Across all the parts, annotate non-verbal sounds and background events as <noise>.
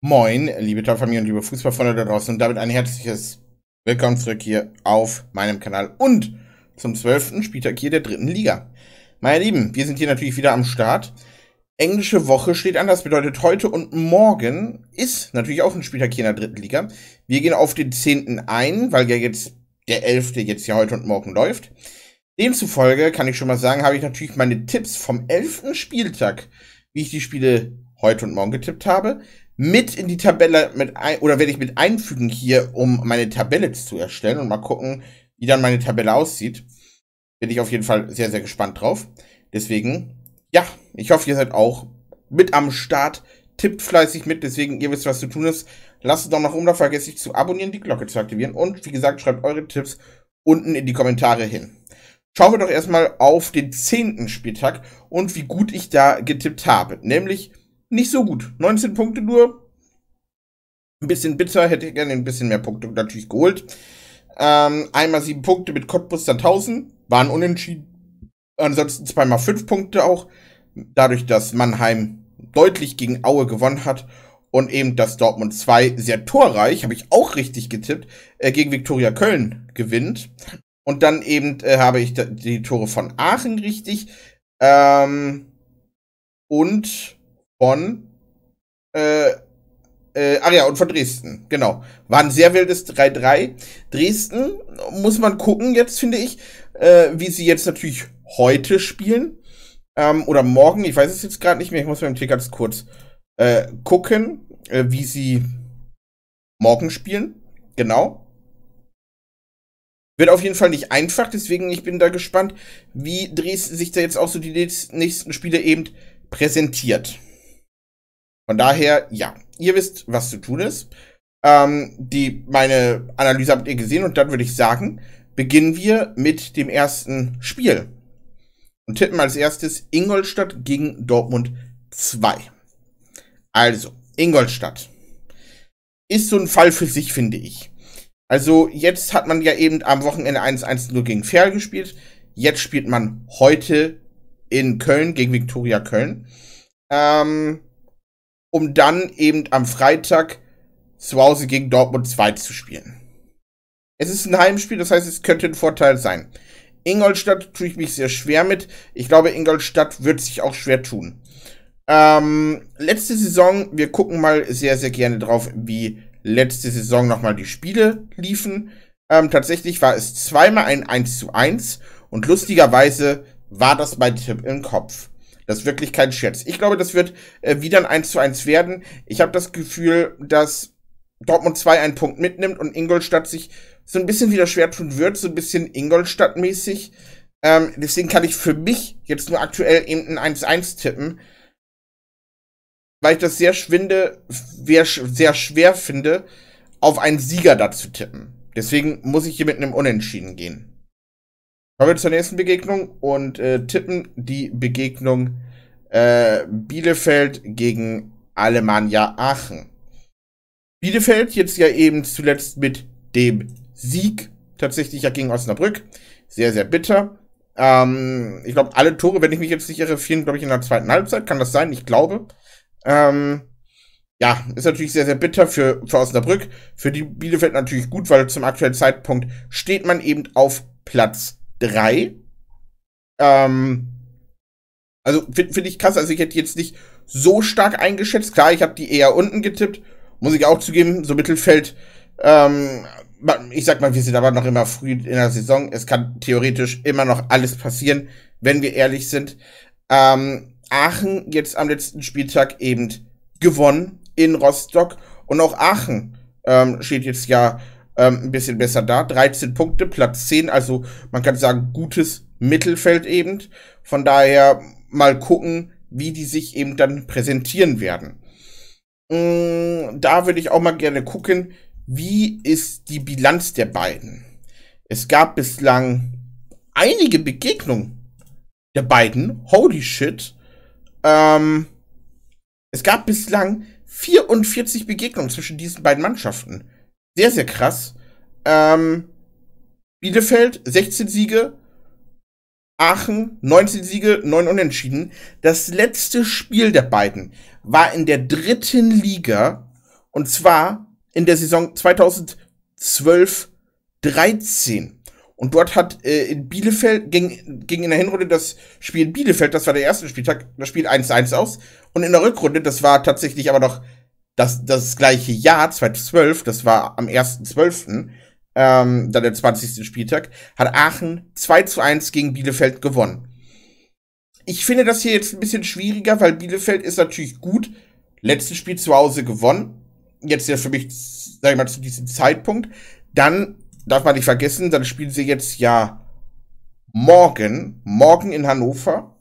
Moin, liebe Top-Familie und liebe Fußballfreunde da draußen und damit ein herzliches Willkommen zurück hier auf meinem Kanal und zum zwölften Spieltag hier der dritten Liga. Meine Lieben, wir sind hier natürlich wieder am Start. Englische Woche steht an, das bedeutet heute und morgen ist natürlich auch ein Spieltag hier in der dritten Liga. Wir gehen auf den zehnten ein, weil ja jetzt der elfte jetzt ja heute und morgen läuft. Demzufolge kann ich schon mal sagen, habe ich natürlich meine Tipps vom elften Spieltag, wie ich die Spiele heute und morgen getippt habe, mit in die Tabelle mit ein, oder werde ich mit einfügen hier, um meine Tabelle zu erstellen und mal gucken, wie dann meine Tabelle aussieht. Bin ich auf jeden Fall sehr, sehr gespannt drauf. Deswegen, ja, ich hoffe, ihr seid auch mit am Start. Tippt fleißig mit, deswegen, ihr wisst, was zu tun ist. Lasst es doch noch um, da vergesst nicht zu abonnieren, die Glocke zu aktivieren und wie gesagt, schreibt eure Tipps unten in die Kommentare hin. Schauen wir doch erstmal auf den zehnten Spieltag und wie gut ich da getippt habe. Nämlich nicht so gut. 19 Punkte nur. Ein bisschen bitter, hätte ich gerne ein bisschen mehr Punkte natürlich geholt. Ähm, einmal sieben Punkte mit Cottbus 1000, waren unentschieden. Ansonsten zweimal fünf Punkte auch. Dadurch, dass Mannheim deutlich gegen Aue gewonnen hat und eben dass Dortmund 2 sehr torreich, habe ich auch richtig getippt, äh, gegen Viktoria Köln gewinnt. Und dann eben äh, habe ich die Tore von Aachen richtig. Ähm, und von äh, äh, ah ja, und von Dresden, genau. War ein sehr wildes 3-3. Dresden muss man gucken, jetzt finde ich, äh, wie sie jetzt natürlich heute spielen. Ähm, oder morgen, ich weiß es jetzt gerade nicht mehr, ich muss beim Ticker ganz kurz äh, gucken, äh, wie sie morgen spielen. Genau. Wird auf jeden Fall nicht einfach, deswegen ich bin da gespannt, wie Dresden sich da jetzt auch so die nächsten Spiele eben präsentiert. Von daher, ja, ihr wisst, was zu tun ist. Ähm, die, meine Analyse habt ihr gesehen und dann würde ich sagen, beginnen wir mit dem ersten Spiel. Und tippen als erstes Ingolstadt gegen Dortmund 2. Also, Ingolstadt ist so ein Fall für sich, finde ich. Also, jetzt hat man ja eben am Wochenende 1-1 nur gegen Ferl gespielt. Jetzt spielt man heute in Köln gegen Viktoria Köln. Ähm, um dann eben am Freitag zu Hause gegen Dortmund 2 zu spielen. Es ist ein Heimspiel, das heißt, es könnte ein Vorteil sein. Ingolstadt tue ich mich sehr schwer mit. Ich glaube, Ingolstadt wird sich auch schwer tun. Ähm, letzte Saison, wir gucken mal sehr, sehr gerne drauf, wie letzte Saison nochmal die Spiele liefen. Ähm, tatsächlich war es zweimal ein 1 zu 1 und lustigerweise war das mein Tipp im Kopf. Das ist wirklich kein Scherz. Ich glaube, das wird äh, wieder ein 1 zu 1 werden. Ich habe das Gefühl, dass Dortmund 2 einen Punkt mitnimmt und Ingolstadt sich so ein bisschen wieder schwer tun wird, so ein bisschen Ingolstadt-mäßig. Ähm, deswegen kann ich für mich jetzt nur aktuell eben ein 1-1 tippen. Weil ich das sehr schwinde, sehr schwer finde, auf einen Sieger dazu tippen. Deswegen muss ich hier mit einem Unentschieden gehen. Kommen wir zur nächsten Begegnung und äh, tippen die Begegnung äh, Bielefeld gegen Alemannia Aachen. Bielefeld jetzt ja eben zuletzt mit dem Sieg tatsächlich ja gegen Osnabrück. Sehr, sehr bitter. Ähm, ich glaube, alle Tore, wenn ich mich jetzt nicht irre, fielen, glaube ich, in der zweiten Halbzeit. Kann das sein? Ich glaube. Ähm, ja, ist natürlich sehr, sehr bitter für, für Osnabrück. Für die Bielefeld natürlich gut, weil zum aktuellen Zeitpunkt steht man eben auf Platz 3. Ähm, also finde find ich krass, also ich hätte jetzt nicht so stark eingeschätzt. Klar, ich habe die eher unten getippt, muss ich auch zugeben, so Mittelfeld. Ähm, ich sag mal, wir sind aber noch immer früh in der Saison. Es kann theoretisch immer noch alles passieren, wenn wir ehrlich sind. Ähm, Aachen jetzt am letzten Spieltag eben gewonnen in Rostock und auch Aachen ähm, steht jetzt ja ähm, ein bisschen besser da. 13 Punkte, Platz 10, also man kann sagen, gutes Mittelfeld eben. Von daher mal gucken, wie die sich eben dann präsentieren werden. Mm, da würde ich auch mal gerne gucken, wie ist die Bilanz der beiden? Es gab bislang einige Begegnungen der beiden. Holy shit. Ähm, es gab bislang 44 Begegnungen zwischen diesen beiden Mannschaften sehr, sehr krass. Ähm, Bielefeld 16 Siege, Aachen 19 Siege, 9 Unentschieden. Das letzte Spiel der beiden war in der dritten Liga und zwar in der Saison 2012-13. Und dort hat äh, in Bielefeld, ging, ging in der Hinrunde das Spiel in Bielefeld, das war der erste Spieltag, das Spiel 1-1 aus. Und in der Rückrunde, das war tatsächlich aber noch das, das gleiche Jahr, 2012, das war am 1.12., ähm, dann der 20. Spieltag, hat Aachen 2 zu 1 gegen Bielefeld gewonnen. Ich finde das hier jetzt ein bisschen schwieriger, weil Bielefeld ist natürlich gut. Letztes Spiel zu Hause gewonnen. Jetzt ja für mich, sag ich mal, zu diesem Zeitpunkt. Dann darf man nicht vergessen, dann spielen sie jetzt ja morgen, morgen in Hannover.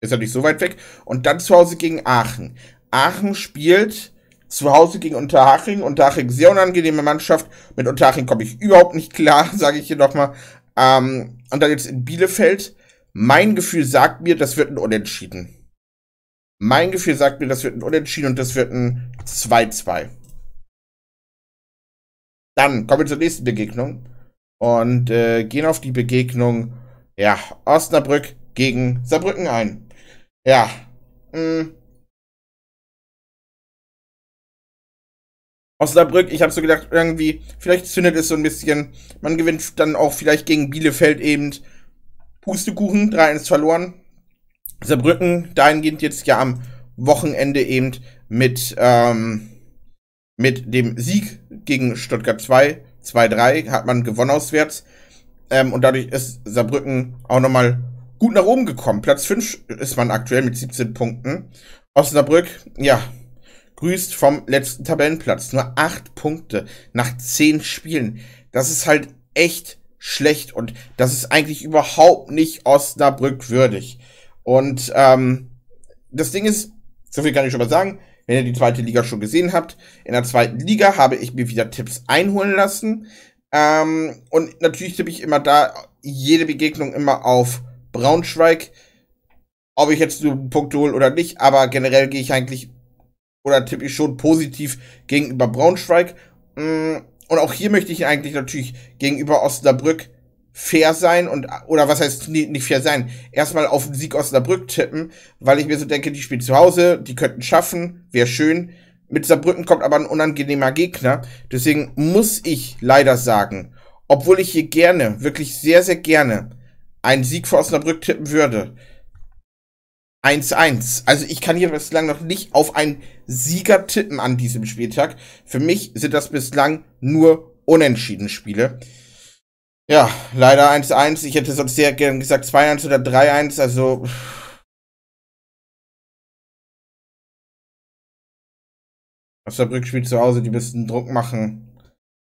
Ist ja nicht so weit weg. Und dann zu Hause gegen Aachen. Aachen spielt zu Hause gegen Unterhaching. Unterhaching sehr unangenehme Mannschaft. Mit Unterhaching komme ich überhaupt nicht klar, <laughs> sage ich hier nochmal. Ähm, und dann jetzt in Bielefeld. Mein Gefühl sagt mir, das wird ein Unentschieden. Mein Gefühl sagt mir, das wird ein Unentschieden und das wird ein 2-2. Dann kommen wir zur nächsten Begegnung und äh, gehen auf die Begegnung, ja, Osnabrück gegen Saarbrücken ein. Ja, mh, hm, Osnabrück, ich habe so gedacht, irgendwie, vielleicht zündet es so ein bisschen. Man gewinnt dann auch vielleicht gegen Bielefeld eben Pustekuchen, 3-1 verloren. Saarbrücken dahingehend jetzt ja am Wochenende eben mit, ähm, mit dem Sieg gegen Stuttgart 2, 2-3 hat man gewonnen auswärts. Ähm, und dadurch ist Saarbrücken auch nochmal gut nach oben gekommen. Platz 5 ist man aktuell mit 17 Punkten. Osnabrück, ja, grüßt vom letzten Tabellenplatz. Nur acht Punkte nach zehn Spielen. Das ist halt echt schlecht und das ist eigentlich überhaupt nicht Osnabrück würdig. Und ähm, das Ding ist, so viel kann ich schon mal sagen, wenn ihr die zweite Liga schon gesehen habt, in der zweiten Liga habe ich mir wieder Tipps einholen lassen. Ähm, und natürlich tippe ich immer da jede Begegnung immer auf Braunschweig, ob ich jetzt nur Punkte hole oder nicht, aber generell gehe ich eigentlich oder tippe ich schon positiv gegenüber Braunschweig. Mm, und auch hier möchte ich eigentlich natürlich gegenüber Osnabrück fair sein und, oder was heißt nicht fair sein? Erstmal auf den Sieg Osnabrück tippen, weil ich mir so denke, die spielen zu Hause, die könnten schaffen, wäre schön. Mit Saarbrücken kommt aber ein unangenehmer Gegner. Deswegen muss ich leider sagen, obwohl ich hier gerne, wirklich sehr, sehr gerne einen Sieg für Osnabrück tippen würde, 1-1. Also ich kann hier bislang noch nicht auf einen Sieger tippen an diesem Spieltag. Für mich sind das bislang nur unentschieden Spiele. Ja, leider 1-1. Ich hätte sonst sehr gern gesagt 2-1 oder 3-1. Also. Osnabrück spielt zu Hause, die müssten Druck machen.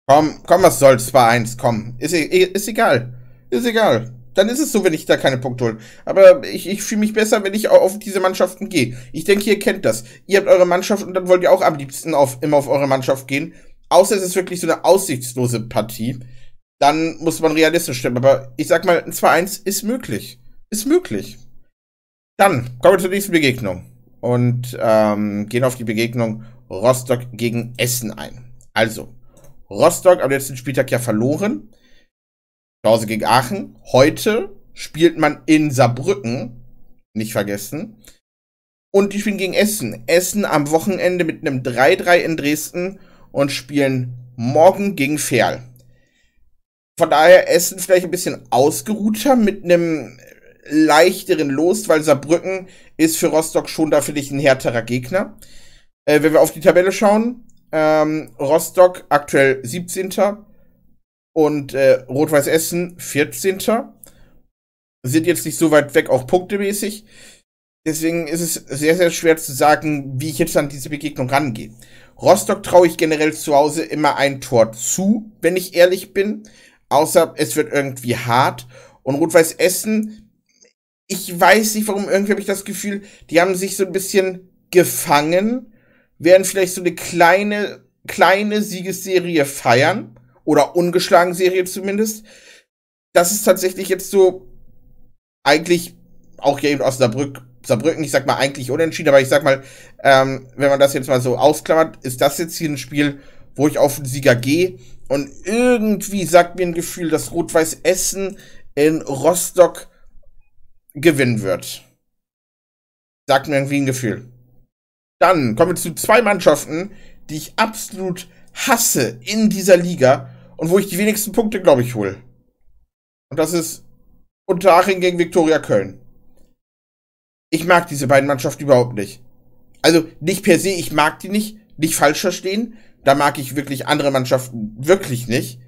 Komm, komm, was soll's, 2-1, komm. Ist, e, ist egal. Ist egal dann ist es so, wenn ich da keine Punkte hole. Aber ich, ich fühle mich besser, wenn ich auf diese Mannschaften gehe. Ich denke, ihr kennt das. Ihr habt eure Mannschaft und dann wollt ihr auch am liebsten auf, immer auf eure Mannschaft gehen. Außer es ist wirklich so eine aussichtslose Partie. Dann muss man realistisch stimmen. Aber ich sag mal, ein 2-1 ist möglich. Ist möglich. Dann kommen wir zur nächsten Begegnung. Und ähm, gehen auf die Begegnung Rostock gegen Essen ein. Also, Rostock am letzten Spieltag ja verloren zu Hause gegen Aachen. Heute spielt man in Saarbrücken. Nicht vergessen. Und die spielen gegen Essen. Essen am Wochenende mit einem 3-3 in Dresden und spielen morgen gegen Ferl. Von daher Essen vielleicht ein bisschen ausgeruhter mit einem leichteren Los, weil Saarbrücken ist für Rostock schon da, finde ich, ein härterer Gegner. Äh, wenn wir auf die Tabelle schauen, ähm, Rostock aktuell 17 und äh, Rot-Weiß Essen 14. Sind jetzt nicht so weit weg, auch punktemäßig. Deswegen ist es sehr, sehr schwer zu sagen, wie ich jetzt an diese Begegnung rangehe. Rostock traue ich generell zu Hause immer ein Tor zu, wenn ich ehrlich bin. Außer es wird irgendwie hart. Und Rot-Weiß Essen, ich weiß nicht warum, irgendwie habe ich das Gefühl, die haben sich so ein bisschen gefangen, werden vielleicht so eine kleine, kleine Siegesserie feiern oder ungeschlagen Serie zumindest. Das ist tatsächlich jetzt so eigentlich auch hier eben aus Saarbrück, Saarbrücken, ich sag mal eigentlich unentschieden, aber ich sag mal, ähm, wenn man das jetzt mal so ausklammert, ist das jetzt hier ein Spiel, wo ich auf den Sieger gehe und irgendwie sagt mir ein Gefühl, dass Rot-Weiß Essen in Rostock gewinnen wird. Sagt mir irgendwie ein Gefühl. Dann kommen wir zu zwei Mannschaften, die ich absolut hasse in dieser Liga und wo ich die wenigsten Punkte, glaube ich, hole. Und das ist Unterhaching gegen Viktoria Köln. Ich mag diese beiden Mannschaften überhaupt nicht. Also nicht per se, ich mag die nicht, nicht falsch verstehen. Da mag ich wirklich andere Mannschaften wirklich nicht.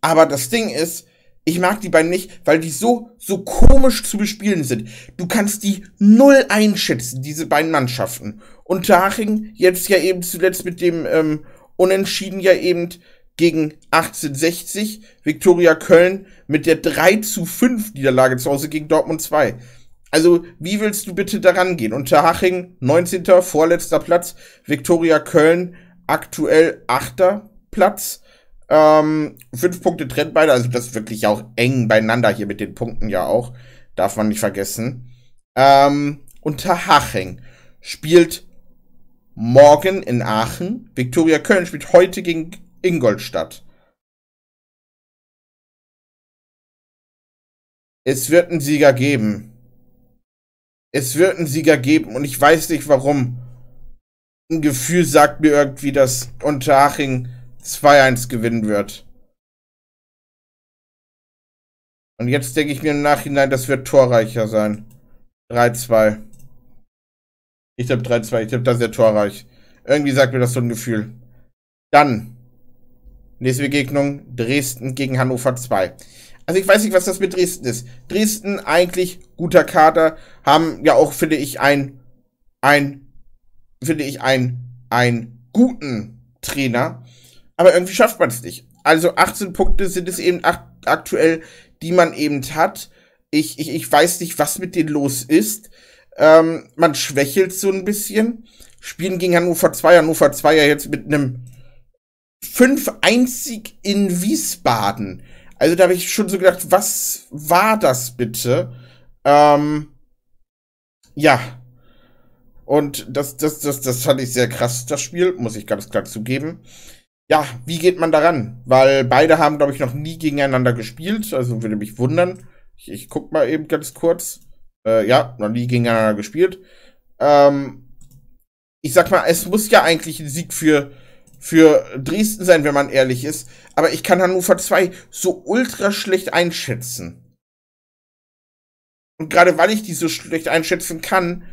Aber das Ding ist, ich mag die beiden nicht, weil die so, so komisch zu bespielen sind. Du kannst die null einschätzen, diese beiden Mannschaften. Und Haching jetzt ja eben zuletzt mit dem ähm, Unentschieden ja eben gegen 1860, Viktoria Köln mit der 3 zu 5 Niederlage zu Hause gegen Dortmund 2. Also, wie willst du bitte daran gehen? Unterhaching 19. vorletzter Platz, Viktoria Köln aktuell 8. Platz. Ähm, fünf Punkte trennt beide, also das ist wirklich auch eng beieinander hier mit den Punkten ja auch. Darf man nicht vergessen. Ähm, Unterhaching spielt morgen in Aachen. Viktoria Köln spielt heute gegen Ingolstadt. Es wird einen Sieger geben. Es wird einen Sieger geben und ich weiß nicht warum. Ein Gefühl sagt mir irgendwie, dass Unteraching 2-1 gewinnen wird. Und jetzt denke ich mir im Nachhinein, das wird torreicher sein. 3-2. Ich glaube 3-2, ich glaube, das ist ja torreich. Irgendwie sagt mir das so ein Gefühl. Dann Nächste Begegnung Dresden gegen Hannover 2. Also ich weiß nicht, was das mit Dresden ist. Dresden eigentlich guter Kater, haben ja auch, finde ich, ein, ein, finde ich, ein, ein guten Trainer. Aber irgendwie schafft man es nicht. Also 18 Punkte sind es eben aktuell, die man eben hat. Ich, ich, ich weiß nicht, was mit denen los ist. Ähm, man schwächelt so ein bisschen. Spielen gegen Hannover 2. Hannover 2 ja jetzt mit einem fünf einzig in Wiesbaden. Also da habe ich schon so gedacht, was war das bitte? Ähm, ja. Und das, das, das, das fand ich sehr krass, das Spiel, muss ich ganz klar zugeben. Ja, wie geht man daran? Weil beide haben, glaube ich, noch nie gegeneinander gespielt. Also würde mich wundern. Ich, ich guck mal eben ganz kurz. Äh, ja, noch nie gegeneinander gespielt. Ähm, ich sag mal, es muss ja eigentlich ein Sieg für für Dresden sein, wenn man ehrlich ist. Aber ich kann Hannover 2 so ultra schlecht einschätzen. Und gerade weil ich die so schlecht einschätzen kann,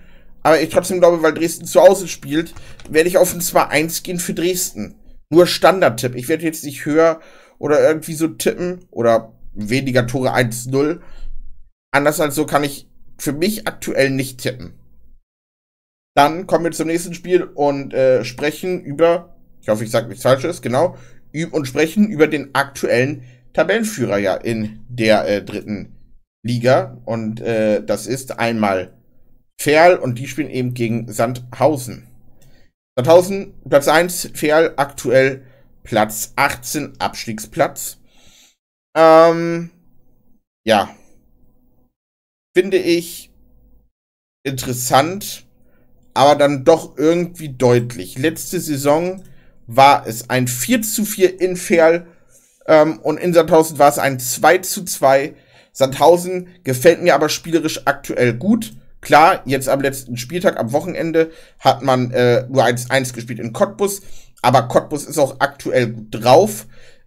aber ich trotzdem glaube, weil Dresden zu Hause spielt, werde ich auf ein 2-1 gehen für Dresden. Nur Standardtipp. Ich werde jetzt nicht höher oder irgendwie so tippen oder weniger Tore 1-0. Anders als so kann ich für mich aktuell nicht tippen. Dann kommen wir zum nächsten Spiel und äh, sprechen über ich hoffe, ich sage nichts Falsches, genau, und sprechen über den aktuellen Tabellenführer ja in der äh, dritten Liga. Und äh, das ist einmal Ferl und die spielen eben gegen Sandhausen. Sandhausen Platz 1, Ferl aktuell Platz 18, Abstiegsplatz. Ähm, ja. Finde ich interessant, aber dann doch irgendwie deutlich. Letzte Saison war es ein 4 zu 4 in Ferl ähm, und in Sandhausen war es ein 2 zu 2. Sandhausen gefällt mir aber spielerisch aktuell gut. Klar, jetzt am letzten Spieltag, am Wochenende, hat man äh, nur 1-1 gespielt in Cottbus, aber Cottbus ist auch aktuell gut drauf.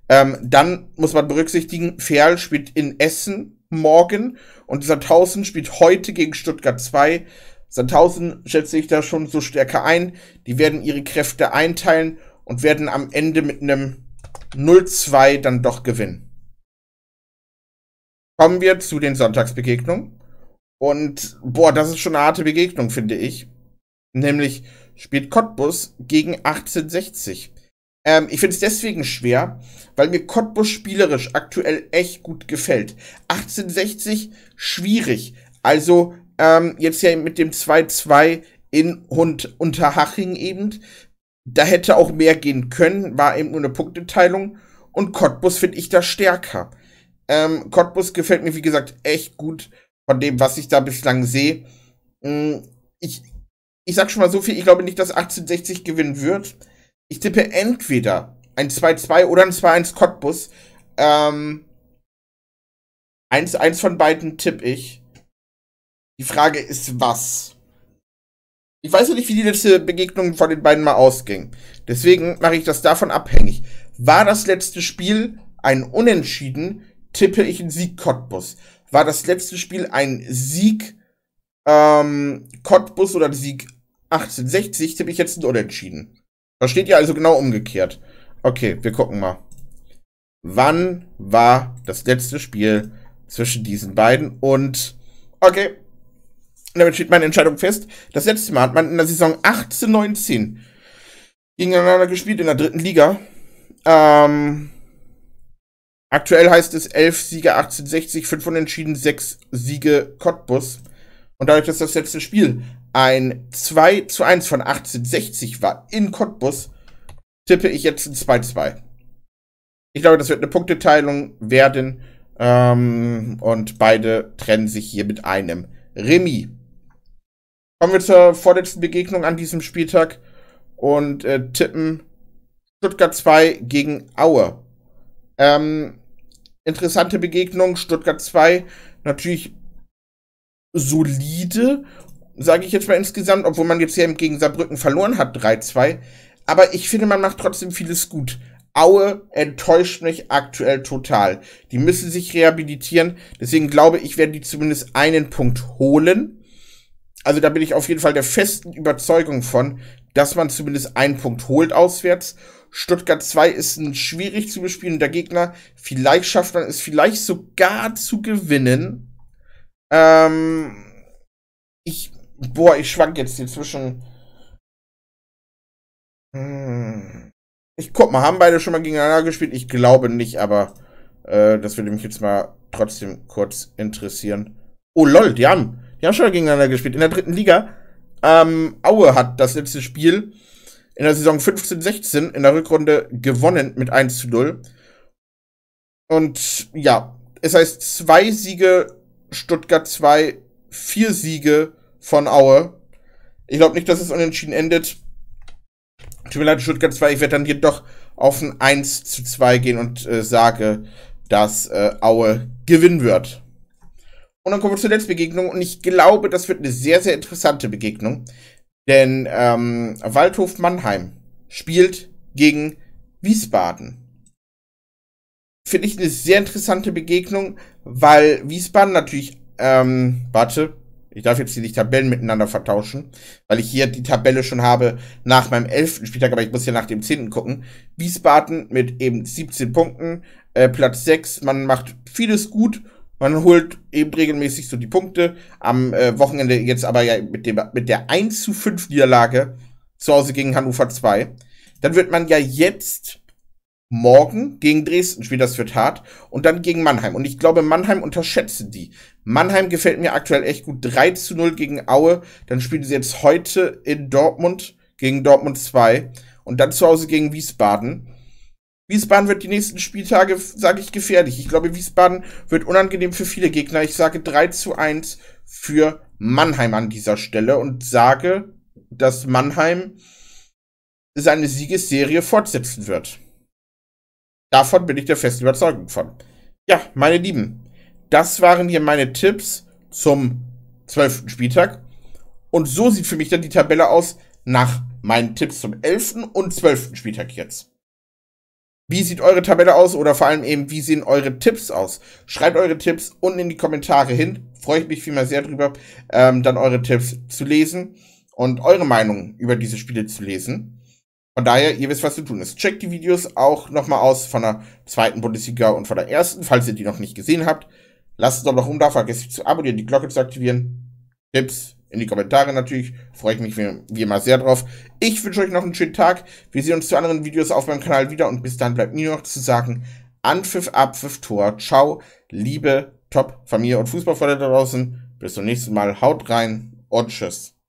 Ähm, dann muss man berücksichtigen, Ferl spielt in Essen morgen und Sandhausen spielt heute gegen Stuttgart 2. Sandhausen schätze ich da schon so stärker ein. Die werden ihre Kräfte einteilen und werden am Ende mit einem 0-2 dann doch gewinnen. Kommen wir zu den Sonntagsbegegnungen. Und boah, das ist schon eine harte Begegnung, finde ich. Nämlich spielt Cottbus gegen 1860. Ähm, ich finde es deswegen schwer, weil mir Cottbus spielerisch aktuell echt gut gefällt. 1860 schwierig. Also ähm, jetzt ja mit dem 2-2 in Hund Unterhaching eben, da hätte auch mehr gehen können, war eben nur eine Punkteteilung. Und Cottbus finde ich da stärker. Ähm, Cottbus gefällt mir, wie gesagt, echt gut von dem, was ich da bislang sehe. Mm, ich, ich sag schon mal so viel, ich glaube nicht, dass 1860 gewinnen wird. Ich tippe entweder ein 2-2 oder ein 2-1 Cottbus. Ähm, 1 eins von beiden tippe ich. Die Frage ist, was? Ich weiß noch nicht, wie die letzte Begegnung von den beiden mal ausging. Deswegen mache ich das davon abhängig. War das letzte Spiel ein Unentschieden, tippe ich einen Sieg Cottbus. War das letzte Spiel ein Sieg ähm, Cottbus oder Sieg 1860, tippe ich jetzt ein Unentschieden. Versteht ihr also genau umgekehrt. Okay, wir gucken mal. Wann war das letzte Spiel zwischen diesen beiden und... Okay, damit steht meine Entscheidung fest. Das letzte Mal hat man in der Saison 18-19 gegeneinander gespielt in der dritten Liga. Ähm, aktuell heißt es 11 Siege 18-60, 5 Unentschieden, 6 Siege Cottbus. Und dadurch, dass das letzte Spiel ein 2 zu 1 von 1860 war in Cottbus, tippe ich jetzt ein 2-2. Ich glaube, das wird eine Punkteteilung werden. Ähm, und beide trennen sich hier mit einem Remis. Kommen wir zur vorletzten Begegnung an diesem Spieltag und äh, tippen Stuttgart 2 gegen Aue. Ähm, interessante Begegnung. Stuttgart 2 natürlich solide, sage ich jetzt mal insgesamt, obwohl man jetzt ja gegen Saarbrücken verloren hat, 3-2. Aber ich finde, man macht trotzdem vieles gut. Aue enttäuscht mich aktuell total. Die müssen sich rehabilitieren. Deswegen glaube ich, werden die zumindest einen Punkt holen also da bin ich auf jeden Fall der festen Überzeugung von, dass man zumindest einen Punkt holt auswärts. Stuttgart 2 ist ein schwierig zu bespielender Gegner. Vielleicht schafft man es vielleicht sogar zu gewinnen. Ähm, ich, boah, ich schwank jetzt hier zwischen. Hm. Ich guck mal, haben beide schon mal gegeneinander gespielt? Ich glaube nicht, aber äh, das würde mich jetzt mal trotzdem kurz interessieren. Oh lol, die haben die haben schon mal gegeneinander gespielt. In der dritten Liga. Ähm, Aue hat das letzte Spiel in der Saison 15-16 in der Rückrunde gewonnen mit 1 zu 0. Und ja, es heißt zwei Siege Stuttgart 2, vier Siege von Aue. Ich glaube nicht, dass es unentschieden endet. Tut mir leid, Stuttgart 2, ich werde dann jedoch auf ein 1 zu 2 gehen und äh, sage, dass äh, Aue gewinnen wird. Und dann kommen wir zur letzten Begegnung. Und ich glaube, das wird eine sehr, sehr interessante Begegnung. Denn ähm, Waldhof Mannheim spielt gegen Wiesbaden. Finde ich eine sehr interessante Begegnung, weil Wiesbaden natürlich, ähm, warte, ich darf jetzt hier die Tabellen miteinander vertauschen, weil ich hier die Tabelle schon habe nach meinem elften Spieltag, aber ich muss ja nach dem zehnten gucken. Wiesbaden mit eben 17 Punkten, äh, Platz 6, man macht vieles gut man holt eben regelmäßig so die Punkte. Am äh, Wochenende jetzt aber ja mit, dem, mit der 1 zu 5 Niederlage zu Hause gegen Hannover 2. Dann wird man ja jetzt morgen gegen Dresden spielen, das wird hart. Und dann gegen Mannheim. Und ich glaube, Mannheim unterschätzen die. Mannheim gefällt mir aktuell echt gut. 3 zu 0 gegen Aue. Dann spielen sie jetzt heute in Dortmund gegen Dortmund 2. Und dann zu Hause gegen Wiesbaden. Wiesbaden wird die nächsten Spieltage, sage ich, gefährlich. Ich glaube, Wiesbaden wird unangenehm für viele Gegner. Ich sage 3 zu 1 für Mannheim an dieser Stelle und sage, dass Mannheim seine Siegesserie fortsetzen wird. Davon bin ich der festen Überzeugung von. Ja, meine Lieben, das waren hier meine Tipps zum 12. Spieltag. Und so sieht für mich dann die Tabelle aus nach meinen Tipps zum 11. und 12. Spieltag jetzt. Wie sieht eure Tabelle aus oder vor allem eben, wie sehen eure Tipps aus? Schreibt eure Tipps unten in die Kommentare hin. Freue ich mich vielmehr sehr drüber, ähm, dann eure Tipps zu lesen und eure Meinung über diese Spiele zu lesen. Von daher, ihr wisst, was zu tun ist. Checkt die Videos auch nochmal aus von der zweiten Bundesliga und von der ersten, falls ihr die noch nicht gesehen habt. Lasst es doch noch um, da vergesst nicht zu abonnieren, die Glocke zu aktivieren. Tipps in die Kommentare natürlich. Freue ich mich wie, wie immer sehr drauf. Ich wünsche euch noch einen schönen Tag. Wir sehen uns zu anderen Videos auf meinem Kanal wieder und bis dann bleibt mir noch zu sagen, Anpfiff, Abpfiff, Tor. Ciao, liebe Top-Familie und Fußballfreunde da draußen. Bis zum nächsten Mal. Haut rein und tschüss.